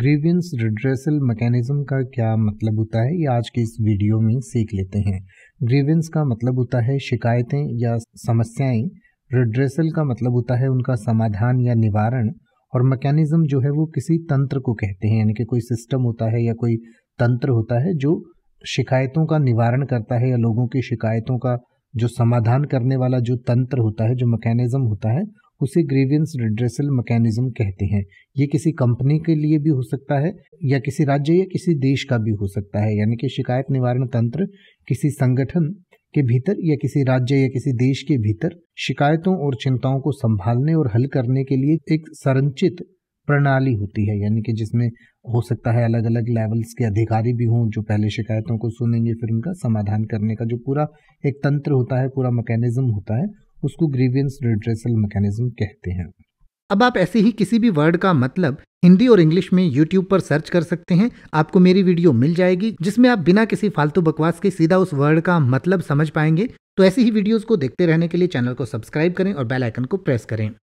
grievance redressal mechanism का क्या मतलब होता है ये आज की इस वीडियो में सीख लेते हैं ग्रीवियंस का मतलब होता है शिकायतें या समस्याएं रिड्रेसल का मतलब होता है उनका समाधान या निवारण और मैकेनिज़्म जो है वो किसी तंत्र को कहते हैं यानी कि कोई सिस्टम होता है या कोई तंत्र होता है जो शिकायतों का निवारण करता है या लोगों की शिकायतों का जो समाधान करने वाला जो तंत्र होता है जो मैकेनिज़्म होता है उसे ग्रीवियंस रिड्रेसल मैकेनिज्म कहते हैं ये किसी कंपनी के लिए भी हो सकता है या किसी राज्य या किसी देश का भी हो सकता है यानी कि शिकायत निवारण तंत्र किसी संगठन के भीतर या किसी राज्य या किसी देश के भीतर शिकायतों और चिंताओं को संभालने और हल करने के लिए एक संरचित प्रणाली होती है यानी कि जिसमें हो सकता है अलग अलग लेवल्स के अधिकारी भी हों जो पहले शिकायतों को सुनेंगे फिर उनका समाधान करने का जो पूरा एक तंत्र होता है पूरा मैकेनिज्म होता है उसको ग्रीवियंस रिड्रेसल मैकेनिज्म कहते हैं अब आप ऐसे ही किसी भी वर्ड का मतलब हिंदी और इंग्लिश में यूट्यूब पर सर्च कर सकते हैं आपको मेरी वीडियो मिल जाएगी जिसमें आप बिना किसी फालतू बकवास के सीधा उस वर्ड का मतलब समझ पाएंगे तो ऐसी ही वीडियोस को देखते रहने के लिए चैनल को सब्सक्राइब करें और बेल आइकन को प्रेस करें